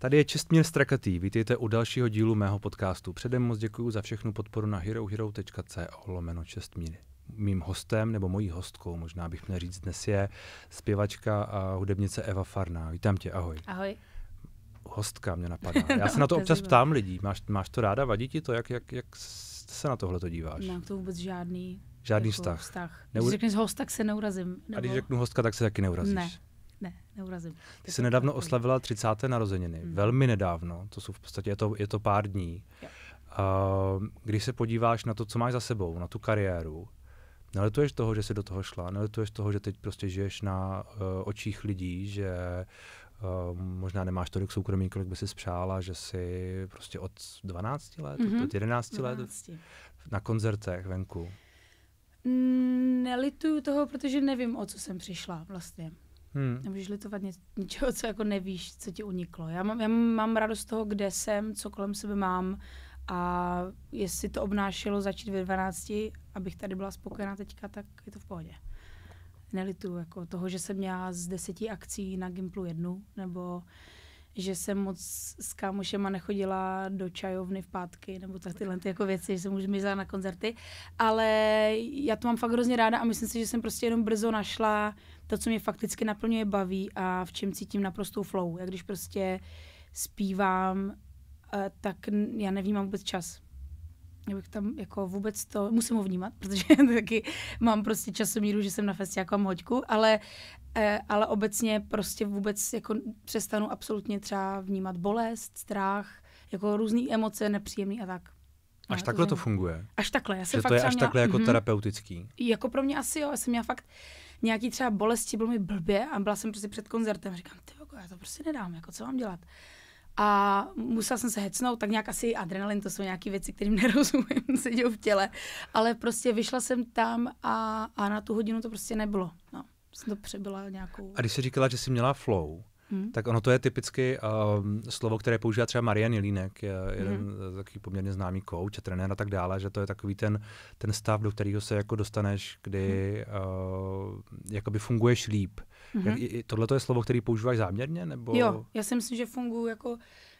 Tady je Čestmír Strakatý, vítejte u dalšího dílu mého podcastu. Předem moc děkuji za všechnu podporu na herohero.co lomeno Čestmír. Mým hostem, nebo mojí hostkou, možná bych měl říct dnes, je zpěvačka a hudebnice Eva Farná. Vítám tě, ahoj. Ahoj. Hostka mě napadá. Já no, se na to občas ptám lidí. Máš, máš to ráda? Vadí ti to? Jak, jak, jak se na tohle to díváš? Mám to vůbec žádný Žádný jako vztah. vztah. Neur... Když řekneš host, tak se neurazím. Nebo... A když řeknu hostka, tak se taky neurazíš. Ne, ne, neurazím. Ty jsi nedávno oslavila 30. narozeniny, hmm. velmi nedávno, to jsou v podstatě, je to, je to pár dní. Jo. když se podíváš na to, co máš za sebou, na tu kariéru, Neletuješ toho, že jsi do toho šla, Neletuješ toho, že teď prostě žiješ na uh, očích lidí, že Uh, možná nemáš tolik soukromí, kolik by si spřála, že si prostě od 12 let, mm-hmm. od 11 12. let na koncertech venku. Nelituju toho, protože nevím, o co jsem přišla vlastně. Hmm. Nemůžeš litovat ně, něčeho, co jako nevíš, co ti uniklo. Já mám, já mám radost z toho, kde jsem, co kolem sebe mám a jestli to obnášelo začít ve 12, abych tady byla spokojená teďka, tak je to v pohodě. Nelituju jako toho, že jsem měla z deseti akcí na Gimplu jednu, nebo uh, že jsem moc s kámošema nechodila do čajovny v pátky nebo tak tyhle ty jako věci, že jsem už mizela na koncerty, ale já to mám fakt hrozně ráda a myslím si, že jsem prostě jenom brzo našla to, co mě fakticky naplňuje, baví a v čem cítím naprostou flow. Já když prostě zpívám, eh, tak já nevnímám vůbec čas já bych tam jako vůbec to, musím ho vnímat, protože taky mám prostě časomíru, že jsem na festi jako mám hoďku, ale, eh, ale obecně prostě vůbec jako přestanu absolutně třeba vnímat bolest, strach, jako různé emoce, nepříjemný a tak. Až no, takhle to, to funguje? Až takhle. Já jsem že fakt to je až měla, takhle jako mm-hmm. terapeutický? Jako pro mě asi jo, já jsem měla fakt nějaký třeba bolesti, bylo mi blbě a byla jsem prostě před koncertem a říkám, ty já to prostě nedám, jako co mám dělat a musela jsem se hecnout, tak nějak asi adrenalin, to jsou nějaké věci, kterým nerozumím, se v těle, ale prostě vyšla jsem tam a, a na tu hodinu to prostě nebylo. No, jsem to přebyla nějakou... A když jsi říkala, že jsi měla flow, Hmm. Tak ono to je typicky um, slovo, které používá třeba Marian Jelínek, je jeden hmm. takový poměrně známý kouč a trenér a tak dále, že to je takový ten, ten stav, do kterého se jako dostaneš, kdy hmm. uh, jakoby funguješ líp. Mm-hmm. Tohle je slovo, který používáš záměrně? Nebo... Jo, já si myslím, že funguji jako,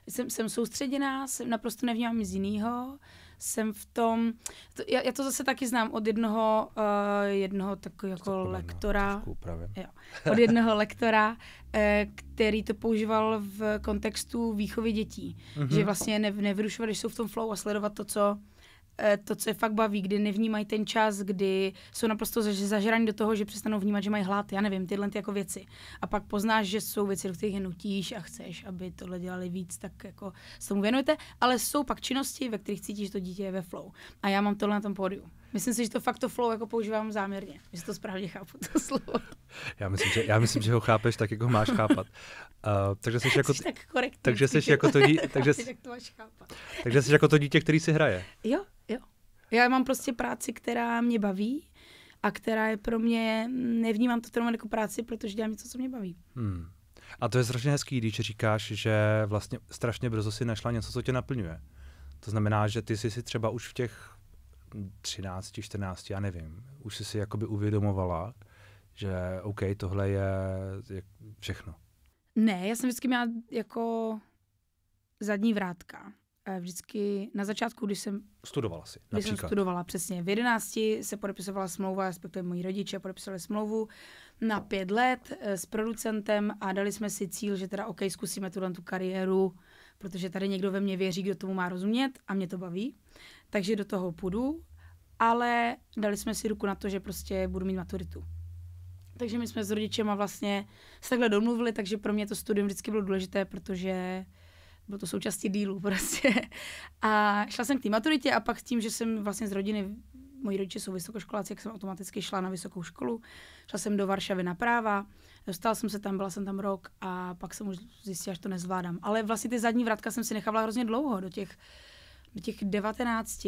jsem, jsem soustředěná, jsem naprosto nevnímám nic jiného, jsem v tom, to, já, já to zase taky znám od jednoho, uh, jednoho takového jako lektora, jo, od jednoho lektora, uh, který to používal v kontextu výchovy dětí, mm-hmm. že vlastně ne, nevyrušovat, když jsou v tom flow a sledovat to, co Eh, to, co je fakt baví, kdy nevnímají ten čas, kdy jsou naprosto zažraní do toho, že přestanou vnímat, že mají hlad, já nevím, tyhle ty jako věci. A pak poznáš, že jsou věci, do kterých je nutíš a chceš, aby tohle dělali víc, tak jako se tomu věnujete, ale jsou pak činnosti, ve kterých cítíš, že to dítě je ve flow. A já mám tohle na tom pódiu. Myslím si, že to fakt to flow jako používám záměrně, že to správně chápu to slovo. Já myslím, že, já myslím, že ho chápeš tak, jak ho máš chápat. Uh, takže jsi jako, jsi tak korektní, takže jsi jako to dítě, takže, takže jsi jako to dítě, který si hraje. Jo, já mám prostě práci, která mě baví a která je pro mě, nevnímám to jenom jako práci, protože dělám něco, co mě baví. Hmm. A to je strašně hezký, když říkáš, že vlastně strašně brzo si našla něco, co tě naplňuje. To znamená, že ty jsi si třeba už v těch 13, 14, já nevím, už jsi si jakoby uvědomovala, že OK, tohle je, je všechno. Ne, já jsem vždycky měla jako zadní vrátka. Eh, vždycky na začátku, když jsem... Studovala si, když jsem studovala, přesně. V 11 se podepisovala smlouva, respektive moji rodiče podepisovali smlouvu na pět let eh, s producentem a dali jsme si cíl, že teda OK, zkusíme tu, tu kariéru, protože tady někdo ve mně věří, kdo tomu má rozumět a mě to baví. Takže do toho půjdu, ale dali jsme si ruku na to, že prostě budu mít maturitu. Takže my jsme s rodičema vlastně se takhle domluvili, takže pro mě to studium vždycky bylo důležité, protože bylo to součástí dílu prostě. A šla jsem k té maturitě a pak s tím, že jsem vlastně z rodiny, moji rodiče jsou vysokoškoláci, jak jsem automaticky šla na vysokou školu. Šla jsem do Varšavy na práva, dostala jsem se tam, byla jsem tam rok a pak jsem už zjistila, že to nezvládám. Ale vlastně ty zadní vratka jsem si nechávala hrozně dlouho, do těch, do těch 19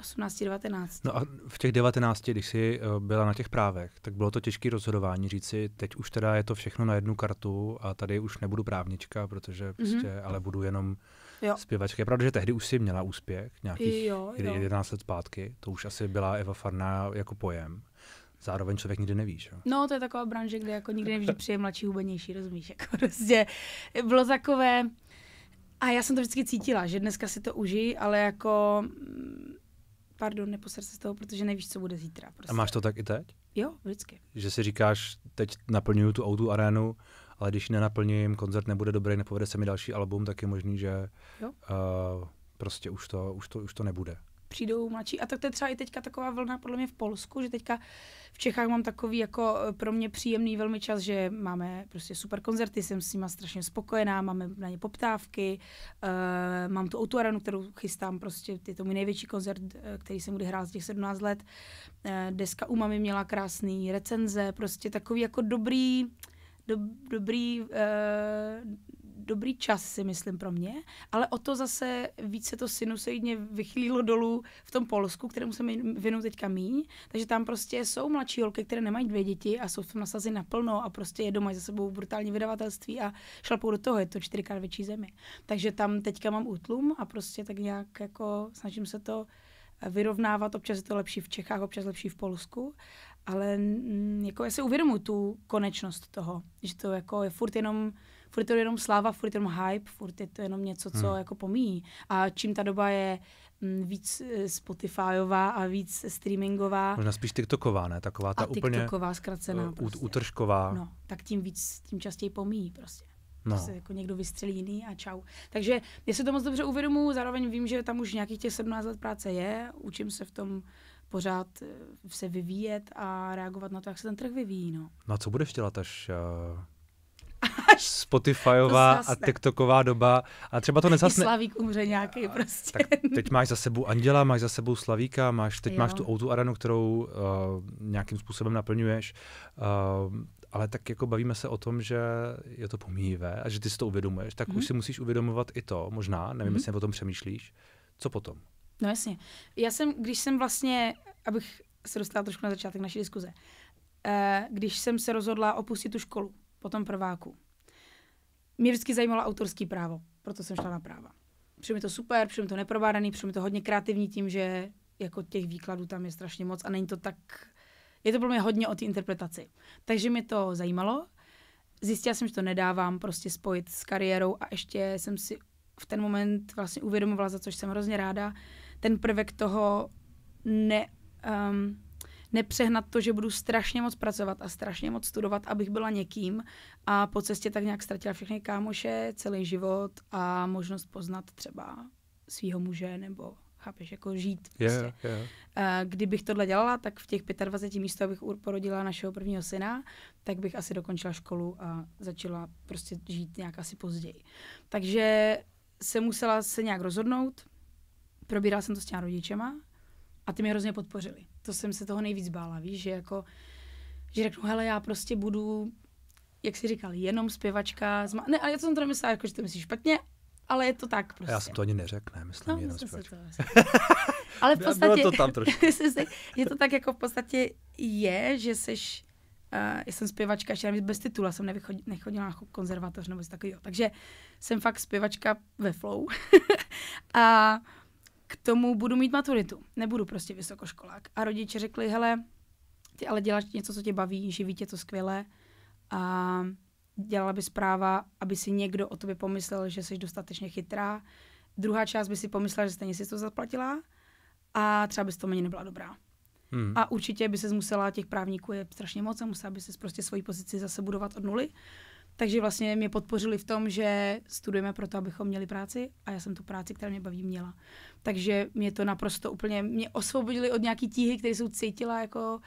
18, 19. No a v těch 19, když jsi eh, byla na těch právech, tak bylo to těžké rozhodování říct si, teď už teda je to všechno na jednu kartu a tady už nebudu právnička, protože mhm. prostě, mm-hmm. ale budu jenom jo. zpěvačka. Je pravda, že tehdy už jsi měla úspěch, nějakých jo, jo. 11 let zpátky, to už asi byla Eva Farná jako pojem. Zároveň člověk nikdy nevíš. Jo? No, to je taková branže, kde jako nikdy nevíš, přijde mladší, hubenější, rozumíš? Jako prostě bylo takové... A já jsem to vždycky cítila, že dneska si to užijí, ale jako pardon, neposer se z toho, protože nevíš, co bude zítra. Prostě. A máš to tak i teď? Jo, vždycky. Že si říkáš, teď naplňuju tu autu arénu, ale když nenaplním, koncert nebude dobrý, nepovede se mi další album, tak je možný, že jo. Uh, prostě už to, už, to, už to nebude přijdou mladší. A tak to je třeba i teďka taková vlna podle mě v Polsku, že teďka v Čechách mám takový jako eh, pro mě příjemný velmi čas, že máme prostě super koncerty, jsem s nima strašně spokojená, máme na ně poptávky, uh, mám tu aranu, kterou chystám, prostě je to můj největší koncert, eh, který jsem kdy hrál z těch 17 let. Uh, deska u mami měla krásný recenze, prostě takový jako dobrý, do, dobrý, uh, dobrý čas, si myslím, pro mě, ale o to zase více to sinusoidně vychýlilo dolů v tom Polsku, kterému se věnu teďka míň, takže tam prostě jsou mladší holky, které nemají dvě děti a jsou v tom nasazeny naplno a prostě je doma za sebou brutální vydavatelství a šlapou do toho, je to čtyřikrát větší země. Takže tam teďka mám útlum a prostě tak nějak jako snažím se to vyrovnávat, občas je to lepší v Čechách, občas lepší v Polsku, ale mm, jako já si uvědomuji tu konečnost toho, že to jako je furt jenom furt je to jenom sláva, furt je to jenom hype, furt je to jenom něco, co hmm. jako pomíjí. A čím ta doba je mm, víc eh, Spotifyová a víc streamingová. Možná spíš TikToková, ne? Taková ta a úplně... TikToková zkracená. Uh, prostě. Utržková. No, tak tím víc, tím častěji pomíjí prostě. No. se jako někdo vystřelí jiný a čau. Takže já si to moc dobře uvědomuji, zároveň vím, že tam už nějakých těch 17 let práce je, učím se v tom pořád eh, se vyvíjet a reagovat na to, jak se ten trh vyvíjí. No. no a co budeš dělat, až uh Spotifyová a TikToková doba. A třeba to nezasne. I Slavík umře nějaký prostě. Tak teď máš za sebou Anděla, máš za sebou Slavíka, máš, teď jo. máš tu Outu Arenu, kterou uh, nějakým způsobem naplňuješ. Uh, ale tak jako bavíme se o tom, že je to pomíjivé a že ty si to uvědomuješ, tak hmm. už mhm. si musíš uvědomovat i to, možná, nevím, hmm. jestli o tom přemýšlíš, co potom? No jasně. Já jsem, když jsem vlastně, abych se dostala trošku na začátek naší diskuze, eh, když jsem se rozhodla opustit tu školu, po tom prváku. Mě vždycky zajímalo autorský právo, proto jsem šla na práva. Přijde mi to super, přijde mi to neprobádaný, přijde mi to hodně kreativní tím, že jako těch výkladů tam je strašně moc a není to tak... Je to pro mě hodně o té interpretaci. Takže mě to zajímalo. Zjistila jsem, že to nedávám prostě spojit s kariérou a ještě jsem si v ten moment vlastně uvědomovala, za což jsem hrozně ráda, ten prvek toho ne, um, nepřehnat to, že budu strašně moc pracovat a strašně moc studovat, abych byla někým a po cestě tak nějak ztratila všechny kámoše, celý život a možnost poznat třeba svého muže nebo chápeš, jako žít. Prostě. Yeah, eh, yeah. Kdybych tohle dělala, tak v těch 25 místo, abych porodila našeho prvního syna, tak bych asi dokončila školu a začala prostě žít nějak asi později. Takže se musela se nějak rozhodnout, probírala jsem to s těma rodičema a ty mě hrozně podpořili to jsem se toho nejvíc bála, víš, že jako, že řeknu, hele, já prostě budu, jak jsi říkal, jenom zpěvačka, zma- ne, ale já to jsem to nemyslela, jako, že to myslíš špatně, ale je to tak prostě. Já jsem to ani neřekl, ne, myslím no, jenom zpěvačka. To, ale v podstatě, to tam je to tak, jako v podstatě je, že seš, uh, já jsem zpěvačka, ještě navíc bez titula, jsem nevychodila, nechodila na konzervatoř nebo takový, takže jsem fakt zpěvačka ve flow. a k tomu budu mít maturitu. Nebudu prostě vysokoškolák. A rodiče řekli, hele, ty ale děláš něco, co tě baví, živí tě to skvěle a dělala by zpráva, aby si někdo o tobě pomyslel, že jsi dostatečně chytrá. Druhá část by si pomyslela, že stejně si to zaplatila a třeba bys to mě nebyla dobrá. Hmm. A určitě by se musela těch právníků je strašně moc a musela by se prostě svoji pozici zase budovat od nuly. Takže vlastně mě podpořili v tom, že studujeme proto, abychom měli práci a já jsem tu práci, která mě baví, měla. Takže mě to naprosto úplně, mě osvobodili od nějaký tíhy, které jsou cítila jako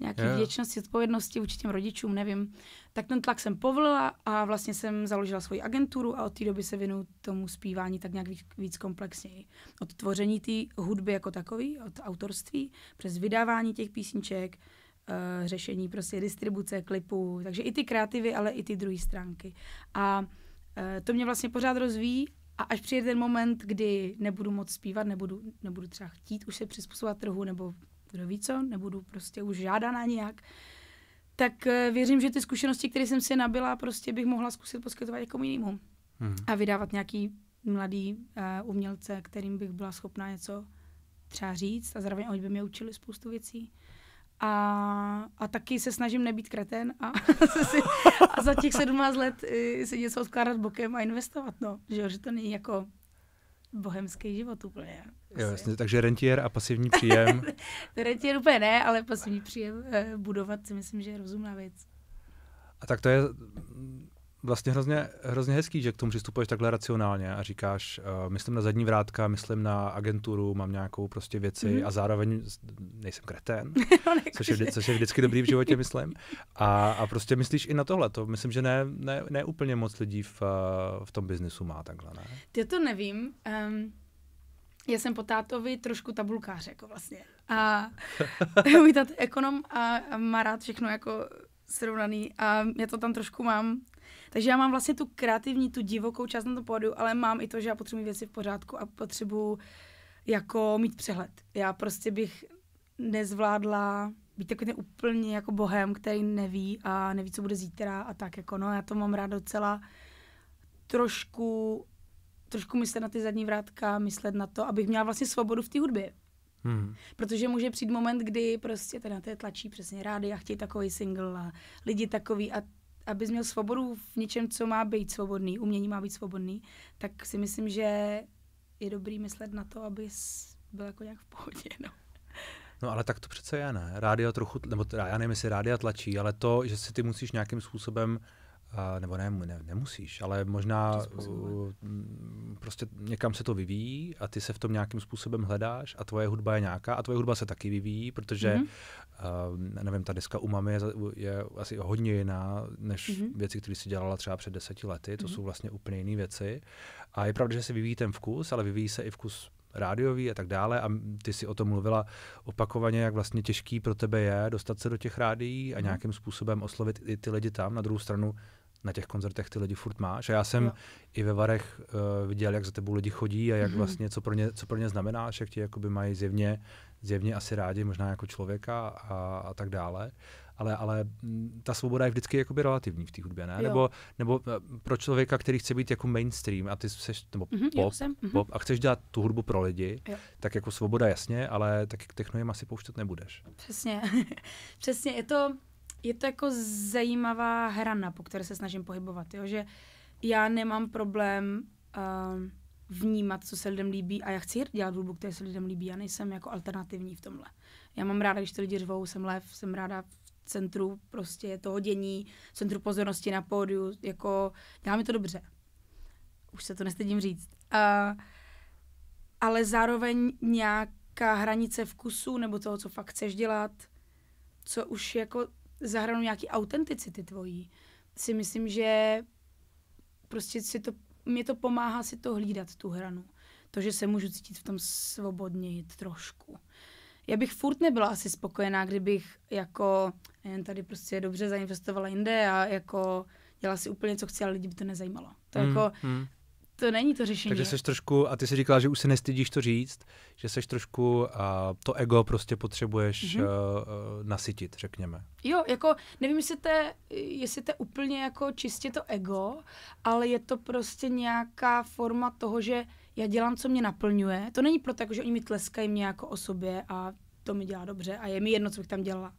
nějaký yeah. vděčnosti, odpovědnosti vůči těm rodičům, nevím. Tak ten tlak jsem povolila a vlastně jsem založila svoji agenturu a od té doby se věnu tomu zpívání tak nějak víc, víc komplexněji. Od tvoření té hudby jako takový, od autorství, přes vydávání těch písniček, uh, řešení prostě distribuce klipů, takže i ty kreativy, ale i ty druhé stránky. A uh, to mě vlastně pořád rozvíjí a až přijde ten moment, kdy nebudu moc zpívat, nebudu, nebudu třeba chtít už se přizpůsobovat trhu, nebo kdo ví co, nebudu prostě už žádaná nějak, tak uh, věřím, že ty zkušenosti, které jsem si nabila, prostě bych mohla zkusit poskytovat někomu jako jinému. Hmm. A vydávat nějaký mladý uh, umělce, kterým bych byla schopná něco třeba říct a zároveň oni by mě učili spoustu věcí. A, a taky se snažím nebýt kreten a, a za těch 17 let eh, si něco odkládat bokem a investovat, no. Že, že to není jako bohemský život úplně. Jo, prostě. jasně, takže rentier a pasivní příjem. rentier úplně ne, ale pasivní příjem eh, budovat si myslím, že je rozumná věc. A tak to je vlastně hrozně, hrozně hezký, že k tomu přistupuješ takhle racionálně a říkáš, uh, myslím na zadní vrátka, myslím na agenturu, mám nějakou prostě věci mm-hmm. a zároveň nejsem kretén, což, je, což je vždycky dobrý v životě, myslím. A, a prostě myslíš i na tohle. To myslím, že ne, ne, ne úplně moc lidí v, v tom biznisu má takhle, ne? Já to nevím. Um... Já jsem po tátovi trošku tabulkář, jako vlastně. A můj tát ekonom a, a má rád všechno jako srovnaný a já to tam trošku mám takže já mám vlastně tu kreativní, tu divokou část na to pódiu, ale mám i to, že já potřebuji věci v pořádku a potřebuji jako mít přehled. Já prostě bych nezvládla být takový ten úplně jako bohem, který neví a neví, co bude zítra a tak jako, no já to mám rád docela trošku, trošku myslet na ty zadní vrátka, myslet na to, abych měla vlastně svobodu v té hudbě. Hmm. Protože může přijít moment, kdy prostě na té tlačí přesně rády a chtějí takový single a lidi takový a abys měl svobodu v něčem, co má být svobodný, umění má být svobodný, tak si myslím, že je dobrý myslet na to, abys byl jako nějak v pohodě. No. No ale tak to přece je, ne? Rádia trochu, nebo já nevím, jestli rádia tlačí, ale to, že si ty musíš nějakým způsobem Uh, nebo ne, ne, nemusíš, ale možná uh, prostě někam se to vyvíjí a ty se v tom nějakým způsobem hledáš a tvoje hudba je nějaká a tvoje hudba se taky vyvíjí, protože mm-hmm. uh, nevím, ta deska u mamy je, je asi hodně jiná než mm-hmm. věci, které si dělala třeba před deseti lety, to mm-hmm. jsou vlastně úplně jiné věci a je pravda, že se vyvíjí ten vkus, ale vyvíjí se i vkus rádiový a tak dále. A ty si o tom mluvila opakovaně, jak vlastně těžký pro tebe je dostat se do těch rádií a mhm. nějakým způsobem oslovit i ty lidi tam. Na druhou stranu na těch koncertech ty lidi furt máš. A já jsem no. i ve Varech uh, viděl, jak za tebou lidi chodí a jak mm-hmm. vlastně, co pro ně, co pro ně znamenáš, jak ti jakoby mají zjevně, zjevně asi rádi, možná jako člověka a, a tak dále. Ale, ale mm, ta svoboda je vždycky jakoby relativní v té hudbě, ne? Nebo, nebo eh, pro člověka, který chce být jako mainstream a ty seš, nebo mm-hmm, pop, jsem, mm-hmm. pop a chceš dělat tu hudbu pro lidi, jo. tak jako svoboda jasně, ale tak jim asi pouštět nebudeš. Přesně. Přesně, je to je to jako zajímavá hrana, po které se snažím pohybovat, jo? že já nemám problém uh, vnímat, co se lidem líbí a já chci dělat hudbu, která se lidem líbí, já nejsem jako alternativní v tomhle. Já mám ráda, když to lidi řvou, jsem lev, jsem ráda v centru prostě toho dění, v centru pozornosti na pódiu, jako dělá mi to dobře. Už se to nestydím říct. Uh, ale zároveň nějaká hranice vkusu nebo toho, co fakt chceš dělat, co už jako hranu nějaký autenticity tvojí, si myslím, že prostě si to, mě to pomáhá si to hlídat, tu hranu. To, že se můžu cítit v tom svobodněji trošku. Já bych furt nebyla asi spokojená, kdybych jako jen tady prostě dobře zainvestovala jinde a jako dělala si úplně, co chci, ale lidi by to nezajímalo. To mm, jako, mm. To není to řešení. Takže seš trošku, a ty jsi říkala, že už se nestydíš to říct, že seš trošku, a to ego prostě potřebuješ mm-hmm. uh, uh, nasytit, řekněme. Jo, jako nevím, jestli to, je, jestli to je úplně jako čistě to ego, ale je to prostě nějaká forma toho, že já dělám, co mě naplňuje. To není proto, jako, že oni mi tleskají mě jako osobě a to mi dělá dobře a je mi jedno, co bych tam dělala.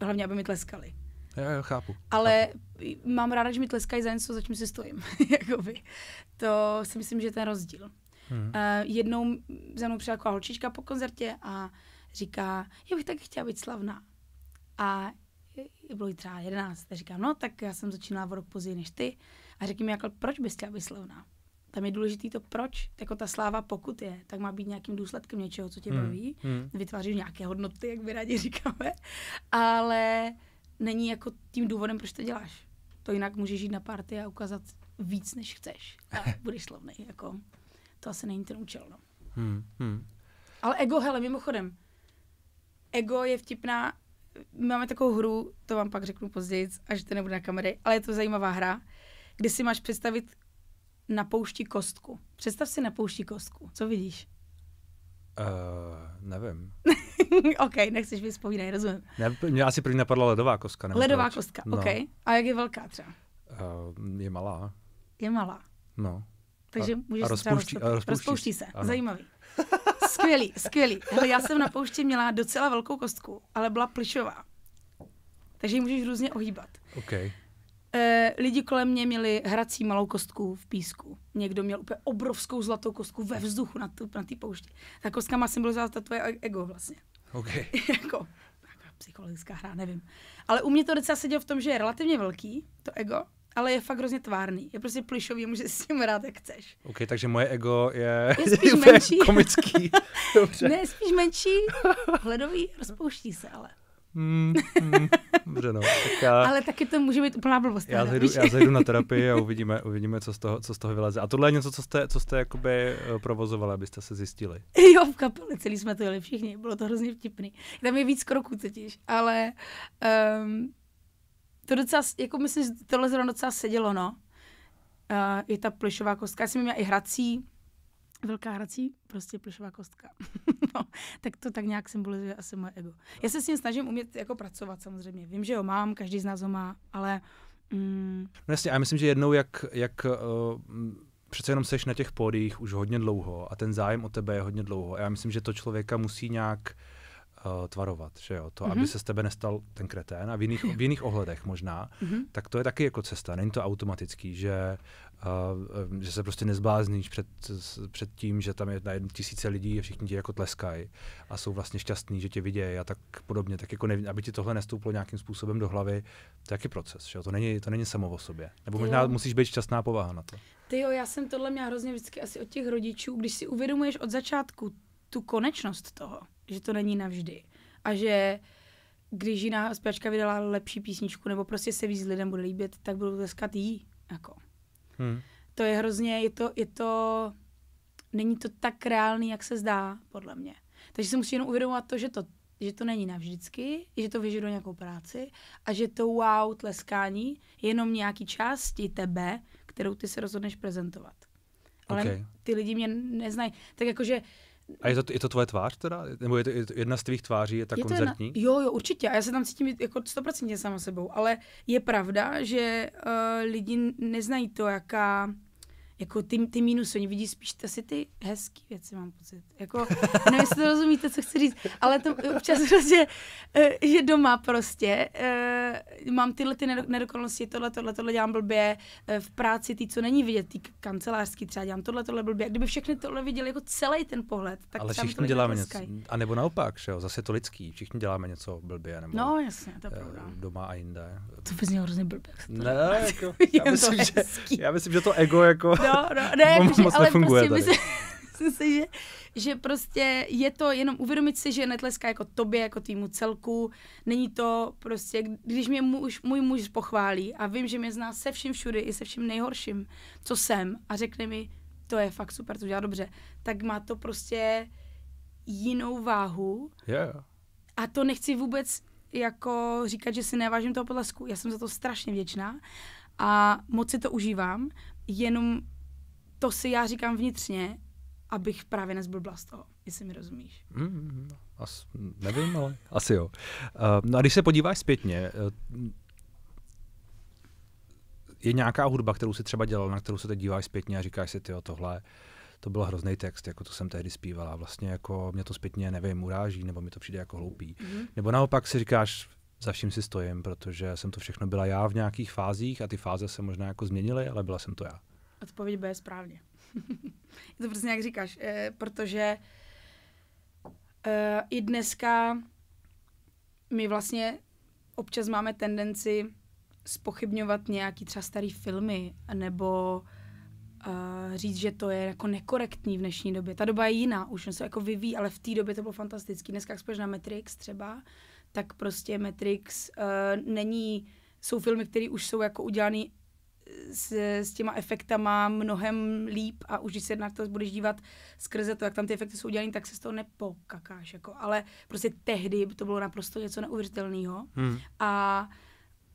A hlavně, aby mi tleskali. Jo, jo, chápu. Ale chápu. mám ráda, že mi tleskají za něco, za čím si stojím. Jakoby. To si myslím, že je ten rozdíl. Hmm. Uh, jednou za mnou přišla taková holčička po koncertě a říká, já bych taky chtěla být slavná. A bylo jí třeba 11, tak říkám, no tak já jsem začínala o rok později než ty. A řekni mi, jako, proč bys chtěla být slavná? Tam je důležité to proč. Jako ta sláva, pokud je, tak má být nějakým důsledkem něčeho, co tě mhm, baví. Hmm. Hmm. Vytváříš nějaké hodnoty, jak by rádi říkáme. Ale není jako tím důvodem, proč to děláš. To jinak můžeš jít na party a ukázat víc, než chceš. A budeš slavný. Jako, to asi není ten účel. No. Hmm, hmm. Ale ego, hele, mimochodem, ego je vtipná, máme takovou hru, to vám pak řeknu později, až to nebude na kamery, ale je to zajímavá hra, kde si máš představit na poušti kostku. Představ si na poušti kostku. Co vidíš? Uh, nevím. OK, nechceš vzpomínat, rozumím. Ne, mě asi první napadla ledová kostka. Nevím ledová proč. kostka, no. OK. A jak je velká třeba? Uh, je malá. Je malá. No. Takže a, můžeš a rozpouští, a rozpouští, rozpouští se. Ano. Zajímavý. Skvělý, skvělý. Hele, já jsem na poušti měla docela velkou kostku, ale byla plišová. Takže ji můžeš různě ohýbat. OK. E, lidi kolem mě měli hrací malou kostku v písku. Někdo měl úplně obrovskou zlatou kostku ve vzduchu na té na poušti. Ta kostka má symbolizovat tvoje e- ego vlastně. Okay. jako nějaká psychologická hra, nevím. Ale u mě to docela sedělo v tom, že je relativně velký, to ego, ale je fakt hrozně tvárný. Je prostě plišový, můžeš s tím rád, jak chceš. OK, takže moje ego je, je spíš menší. komický. Dobře. ne, spíš menší, hledový, rozpouští se ale. Hmm, hmm, dobře, no. Tak já, Ale taky to může být úplná blbost. Já zajdu, já zajdu na terapii a uvidíme, uvidíme co, z toho, co z toho vyleze. A tohle je něco, co jste, co jste jakoby eh, provozovali, abyste se zjistili. Jo, v kapele celý jsme to jeli všichni, bylo to hrozně vtipný. Tam je víc kroků totiž, ale um, to docela, jako myslím, tohle zrovna docela sedělo, no. Uh, eh, I ta plišová kostka, já jsem měla i hrací, velká hrací, prostě plišová kostka. no, tak to tak nějak symbolizuje asi moje ego. Já se s ním snažím umět jako pracovat samozřejmě. Vím, že ho mám, každý z nás ho má, ale... Mm... No jasně, a já myslím, že jednou, jak, jak uh, přece jenom seš na těch pódiích už hodně dlouho a ten zájem o tebe je hodně dlouho. A já myslím, že to člověka musí nějak uh, uh, tvarovat, že jo, to, mm-hmm. aby mhm. se z tebe nestal ten kretén a v jiných, v jiných ohledech možná, mm-hmm. tak to je taky jako cesta, není to automatický, že, uh, že se prostě nezblázníš před, před tím, že tam je na tisíce lidí a všichni ti jako tleskají a jsou vlastně šťastní, že tě vidějí a tak podobně, tak jako nevím, aby ti tohle nestouplo nějakým způsobem do hlavy, to je taky proces, že jo, to není, to není samo o sobě, nebo možná jo. musíš být šťastná povaha na to. Ty jo, já jsem tohle měla hrozně vždycky asi od těch rodičů, když si uvědomuješ od začátku tu konečnost toho, že to není navždy a že když jiná zpěvačka vydala lepší písničku nebo prostě se víc lidem bude líbit, tak budou tleskat jí. Jako. Hmm. To je hrozně, je to, je to, není to tak reálný, jak se zdá, podle mě. Takže se musí jenom uvědomovat to, že to, že to není navždycky, že to vyžaduje nějakou práci a že to wow tleskání je jenom nějaký části tebe, kterou ty se rozhodneš prezentovat. Ale okay. ty lidi mě neznají. Tak jakože a je to, je to tvoje tvář teda? Nebo je to, je to jedna z tvých tváří, je ta je koncertní? Jedna, jo, jo, určitě. A já se tam cítím jako stoprocentně sama sebou. Ale je pravda, že uh, lidi neznají to, jaká jako ty, ty mínusy, oni vidí spíš ty, asi ty hezké věci, mám pocit. Jako, nevím, jestli to rozumíte, co chci říct, ale to občas prostě, že doma prostě eh, mám tyhle ty nedokonalosti, tohle, tohle, tohle dělám blbě, eh, v práci ty, co není vidět, ty kancelářský třeba dělám tohle, tohle blbě. kdyby všechny tohle viděli jako celý ten pohled, tak Ale všichni děláme něco, a nebo naopak, že jo, zase to lidský, všichni děláme něco blbě, nebo no, jasně, to je pravda. doma a jinde. To by znělo hrozně blbě. ne, jako, já, myslím, že, já myslím, že to ego jako... No, no, no, ne, jakože, moc ale prostě tady. myslím, si, že, že prostě je to jenom uvědomit si, že netleská jako tobě, jako týmu celku. Není to prostě, když mě muž, můj muž pochválí a vím, že mě zná se vším všude i se vším nejhorším, co jsem a řekne mi, to je fakt super, to dělá dobře, tak má to prostě jinou váhu. Yeah. A to nechci vůbec jako říkat, že si nevážím toho podlesku. Já jsem za to strašně vděčná a moc si to užívám, jenom to si já říkám vnitřně, abych právě nezblbla z toho, jestli mi rozumíš. Mm, as, nevím, ale asi jo. Uh, no a když se podíváš zpětně, uh, je nějaká hudba, kterou si třeba dělal, na kterou se teď díváš zpětně a říkáš si, ty tohle, to byl hrozný text, jako to jsem tehdy zpívala. Vlastně jako mě to zpětně, nevím, uráží, nebo mi to přijde jako hloupý. Mm-hmm. Nebo naopak si říkáš, za vším si stojím, protože jsem to všechno byla já v nějakých fázích a ty fáze se možná jako změnily, ale byla jsem to já. Odpověď B je správně. je to prostě jak říkáš, e, protože e, i dneska my vlastně občas máme tendenci spochybňovat nějaký třeba starý filmy nebo uh, říct, že to je jako nekorektní v dnešní době. Ta doba je jiná, už se jako vyvíjí, ale v té době to bylo fantastický. Dneska, jak na Matrix třeba, tak prostě Matrix uh, není, jsou filmy, které už jsou jako udělané s, s těma efektama mnohem líp a už když se na to budeš dívat skrze to, jak tam ty efekty jsou udělané, tak se z toho nepokakáš. Jako. Ale prostě tehdy to bylo naprosto něco neuvěřitelného. Hmm. A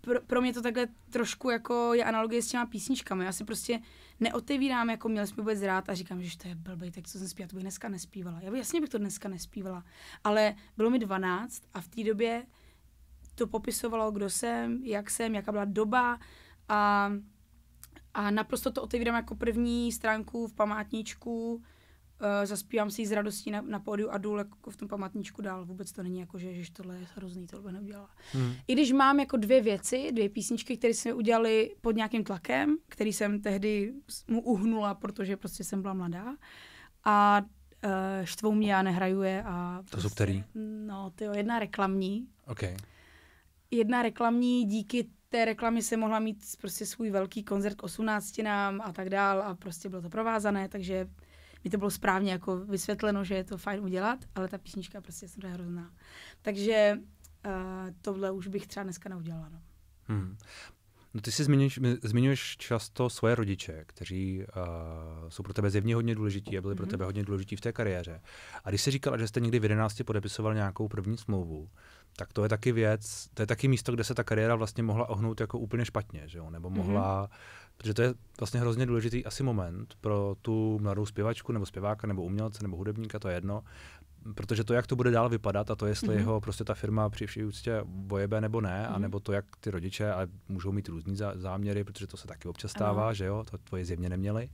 pro, pro mě to takhle trošku jako je analogie s těma písničkami. Já si prostě neotevírám, jako měl jsem vůbec rád a říkám, že to je blbý, tak co jsem zpívala, to bych dneska nespívala. Já jasně bych to dneska nespívala, ale bylo mi 12 a v té době to popisovalo, kdo jsem, jak jsem, jaká byla doba a a naprosto to otevírám jako první stránku v památníčku, Uh, zaspívám si ji s radostí na, na pódiu a důl jako v tom památníčku dál. Vůbec to není jako, že, ježiš, tohle je hrozný, tohle bych neudělala. Hmm. I když mám jako dvě věci, dvě písničky, které jsme udělali pod nějakým tlakem, který jsem tehdy mu uhnula, protože prostě jsem byla mladá. A uh, štvou mě a nehraju je. A to prostě, jsou který? No, to je jedna reklamní. Okay. Jedna reklamní díky té reklamy se mohla mít prostě svůj velký koncert k osmnáctinám a tak dál a prostě bylo to provázané, takže mi to bylo správně jako vysvětleno, že je to fajn udělat, ale ta písnička prostě je hrozná. Takže uh, tohle už bych třeba dneska neudělala. No. Hmm. No ty si zmiňuješ, zmiňuješ často svoje rodiče, kteří uh, jsou pro tebe zjevně hodně důležití a byli pro mhm. tebe hodně důležití v té kariéře. A když jsi říkala, že jste někdy v 11 podepisoval nějakou první smlouvu, tak to je taky věc, to je taky místo, kde se ta kariéra vlastně mohla ohnout jako úplně špatně, že jo? nebo mhm. mohla, mm-hmm. protože to je vlastně hrozně důležitý asi moment pro tu mladou zpěvačku, nebo zpěváka, nebo umělce, nebo hudebníka, to je jedno, protože to, jak to bude dál vypadat a to, jestli mm-hmm. jeho prostě ta firma při vší úctě bojebe nebo ne, mm-hmm. anebo to, jak ty rodiče, ale můžou mít různý zá, záměry, protože to se taky občas stává, ano. že jo, to tvoje zjevně neměli,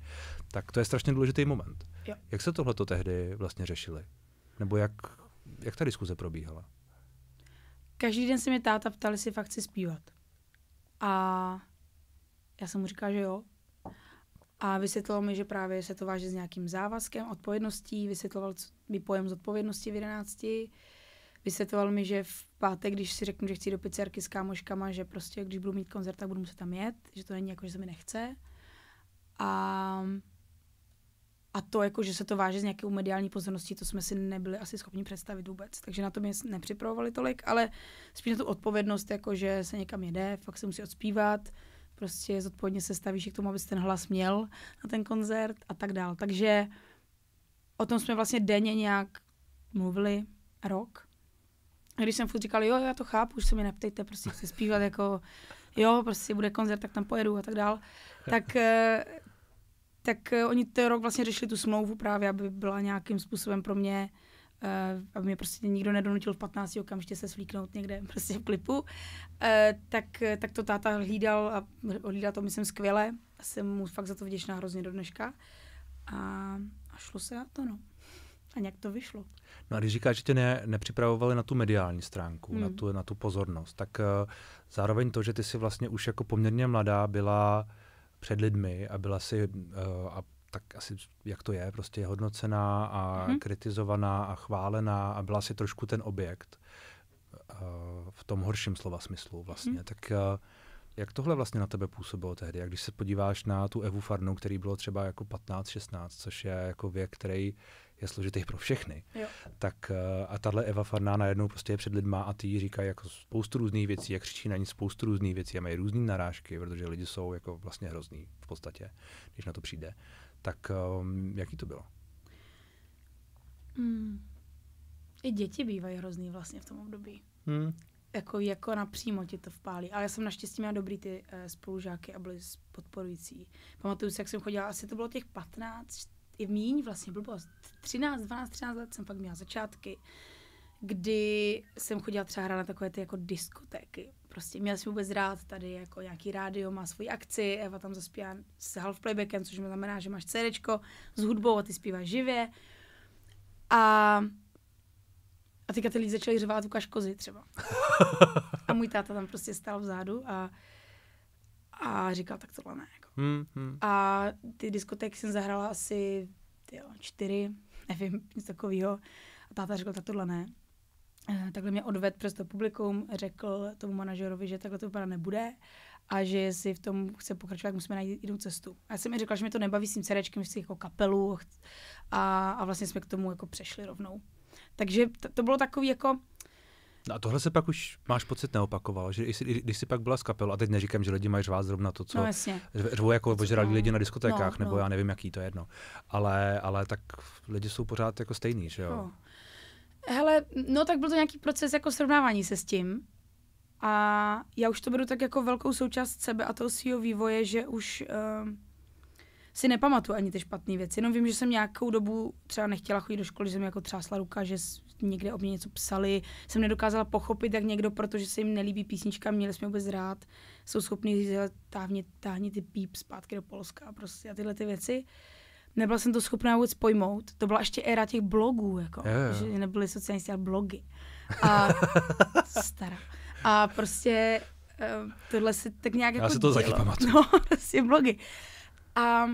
tak to je strašně důležitý moment. Jo. Jak se tohle tehdy vlastně řešili? Nebo jak, jak ta diskuze probíhala? Každý den se mě táta ptali, jestli fakt chci zpívat. A já jsem mu říkal, že jo. A vysvětloval mi, že právě se to váže s nějakým závazkem, odpovědností, vysvětloval mi pojem z odpovědnosti v 11. Vysvětloval mi, že v pátek, když si řeknu, že chci do pizzerky s kámoškama, že prostě když budu mít koncert, tak budu muset tam jet, že to není jako, že se mi nechce. A a to, jako, že se to váže z nějakou mediální pozorností, to jsme si nebyli asi schopni představit vůbec. Takže na to mě nepřipravovali tolik, ale spíš na tu odpovědnost, jako, že se někam jede, fakt se musí odspívat, prostě zodpovědně se stavíš k tomu, abys ten hlas měl na ten koncert a tak dál. Takže o tom jsme vlastně denně nějak mluvili rok. A když jsem furt říkal, jo, já to chápu, už se mi neptejte, prostě chci zpívat jako, jo, prostě bude koncert, tak tam pojedu a tak dál, tak eh, tak eh, oni ten rok vlastně řešili tu smlouvu právě, aby byla nějakým způsobem pro mě, uh, aby mě prostě nikdo nedonutil v 15 okamžitě se svlíknout někde prostě v klipu, uh, tak, tak to táta hlídal a hlídal to myslím skvěle a jsem mu fakt za to vděčná hrozně do dneška a, a šlo se na to, no. A nějak to vyšlo. No a když říkáš, že tě ne, nepřipravovali na tu mediální stránku, hmm. na, tu, na tu pozornost, tak uh, zároveň to, že ty jsi vlastně už jako poměrně mladá byla uh, před lidmi a byla si uh, a tak asi jak to je, prostě je hodnocená a mm-hmm. kritizovaná a chválená a byla si trošku ten objekt uh, v tom horším slova smyslu vlastně. Mm-hmm. Tak uh, jak tohle vlastně na tebe působilo tehdy? A když se podíváš na tu Evu Farnu, který bylo třeba jako 15-16, což je jako věk, který je složitých pro všechny. Jo. Tak eh, a tahle Eva Farná najednou prostě je před lidma a ty říká jako spoustu různých věcí, jak křičí na ní spoustu různých věcí a mají různé narážky, protože lidi jsou jako vlastně hrozný v podstatě, když na to přijde. Tak um, jaký to bylo? Hmm. I děti bývají hrozný vlastně v tom období. Hmm. Jako, jako napřímo ti to vpálí. Ale já jsem naštěstí měla dobrý ty uh, spolužáky a byly podporující. Pamatuju si, jak jsem chodila, asi to bylo těch 15, i míň vlastně blbost. 13, 12, 13 let jsem pak měla začátky, kdy jsem chodila třeba hrát na takové ty jako diskotéky. Prostě měla jsem vůbec rád tady jako nějaký rádio, má svoji akci, Eva tam zaspívá s half playbackem, což znamená, že máš CD s hudbou a ty zpíváš živě. A a teďka ty lidi začali řvát ukaž kozy třeba. A můj táta tam prostě stál vzadu a, a říkal, tak tohle ne. Hmm, hmm. A ty diskotéky jsem zahrála asi tyjo, čtyři, nevím, nic takového. A táta řekl, tak tohle ne. Eh, takhle mě odved přes to publikum, řekl tomu manažerovi, že takhle to vypadá nebude a že si v tom chce pokračovat, musíme najít jinou cestu. A já jsem mi řekla, že mi to nebaví s tím cerečkem, chci jako kapelu a, a vlastně jsme k tomu jako přešli rovnou. Takže to, to bylo takový jako, No a tohle se pak už máš pocit neopakovalo, že i, když jsi pak byla s kapelou, a teď neříkám, že lidi mají řvát zrovna to, co no, jako ožrali lidi na diskotékách, no, nebo no. já nevím, jaký to je jedno. Ale, ale tak lidi jsou pořád jako stejný, že jo? No. Hele, no tak byl to nějaký proces jako srovnávání se s tím. A já už to beru tak jako velkou součást sebe a toho svého vývoje, že už... Uh, si nepamatuju ani ty špatné věci, jenom vím, že jsem nějakou dobu třeba nechtěla chodit do školy, že jsem jako třásla ruka, že někde o mě něco psali, jsem nedokázala pochopit, jak někdo, protože se jim nelíbí písnička, měli jsme vůbec rád, jsou schopni táhnit, táhnit ty píp zpátky do Polska a prostě a tyhle ty věci. Nebyla jsem to schopná vůbec pojmout. To byla ještě éra těch blogů, jako, jo, že nebyly sociální sítě, blogy. A stará. A prostě eh, tohle se tak nějak Já jako si to zatím pamatuju. No, prostě blogy. A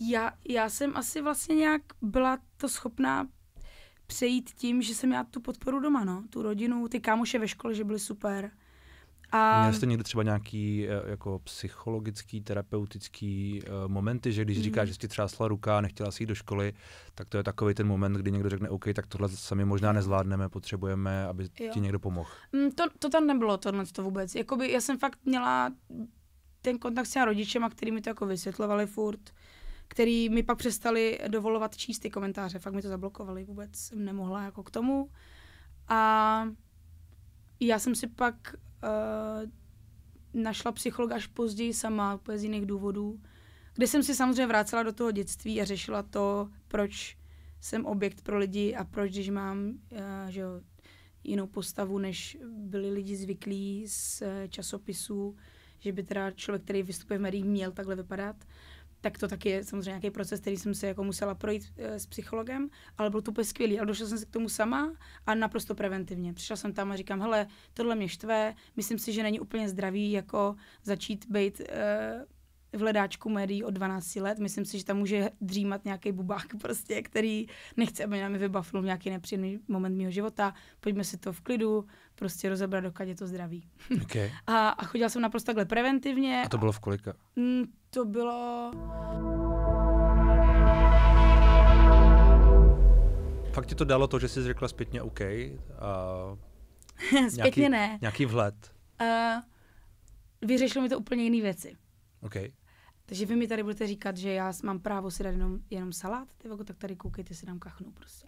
já, já jsem asi vlastně nějak byla to schopná přejít tím, že jsem měla tu podporu doma, no, tu rodinu, ty kámoše ve škole, že byly super. A... Měl jste někdy třeba nějaký eh, jako psychologický, terapeutický uh, momenty, že když mm. říkáš, že jsi třásla ruka a nechtěla si jít do školy, tak to je takový ten moment, kdy někdo řekne, OK, tak tohle sami možná nezvládneme, potřebujeme, aby jo. ti někdo pomohl. Mm, to, to tam nebylo, tohle to vůbec. Jakoby já jsem fakt měla ten kontakt s těma rodičema, který mi to jako vysvětlovali furt, který mi pak přestali dovolovat číst ty komentáře, fakt mi to zablokovali, vůbec jsem nemohla jako k tomu. A já jsem si pak uh, našla psychologa až později sama, úplně z jiných důvodů, kde jsem si samozřejmě vracela do toho dětství a řešila to, proč jsem objekt pro lidi a proč, když mám uh, že jo, jinou postavu, než byli lidi zvyklí z uh, časopisů, že by teda člověk, který vystupuje v médiích, měl takhle vypadat, tak to taky je samozřejmě nějaký proces, který jsem se jako musela projít e, s psychologem, ale byl to úplně skvělý. Ale došla jsem se k tomu sama a naprosto preventivně. Přišla jsem tam a říkám, hele, tohle mě štve, myslím si, že není úplně zdravý jako začít být e, v hledáčku médií od 12 let. Myslím si, že tam může dřímat nějaký bubák prostě, který nechce, aby nám vybavil nějaký nepříjemný moment mého života. Pojďme si to v klidu prostě rozebrat, dokud je to zdraví. Okay. a, a chodila jsem naprosto takhle preventivně. A to bylo v kolika? Mm, to bylo... Fakt ti to dalo to, že jsi řekla zpětně OK? Uh, zpětně nějaký, ne. Nějaký vhled? Uh, vyřešilo mi to úplně jiné věci. Okay. Takže vy mi tady budete říkat, že já mám právo si dát jenom, jenom salát, ty jako tak tady koukejte, si dám kachnu prostě.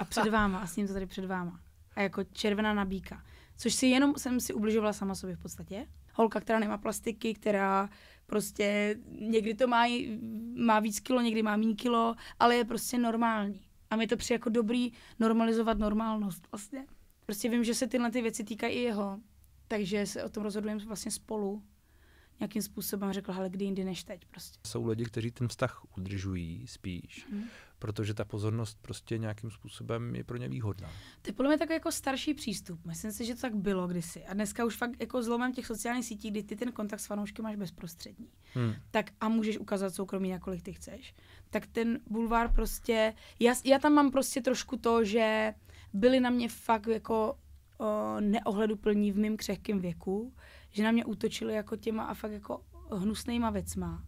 A před váma, a s ním to tady před váma. A jako červená nabíka. Což si jenom jsem si ubližovala sama sobě v podstatě. Holka, která nemá plastiky, která prostě někdy to má, má víc kilo, někdy má méně kilo, ale je prostě normální. A mi to přijde jako dobrý normalizovat normálnost vlastně. Prostě vím, že se tyhle ty věci týkají i jeho, takže se o tom rozhodujeme vlastně spolu nějakým způsobem řekl, ale kdy jindy než teď prostě. Jsou lidi, kteří ten vztah udržují spíš, mm. protože ta pozornost prostě nějakým způsobem je pro ně výhodná. To je podle mě takový jako starší přístup. Myslím si, že to tak bylo kdysi. A dneska už fakt jako zlomem těch sociálních sítí, kdy ty ten kontakt s fanoušky máš bezprostřední. mm. Tak a můžeš ukázat soukromí, jakkoliv ty chceš. Tak ten bulvár prostě, já, já tam mám prostě trošku to, že byli na mě fakt jako o, neohleduplní v mém křehkém věku že na mě útočili jako těma a fakt jako hnusnýma věcma.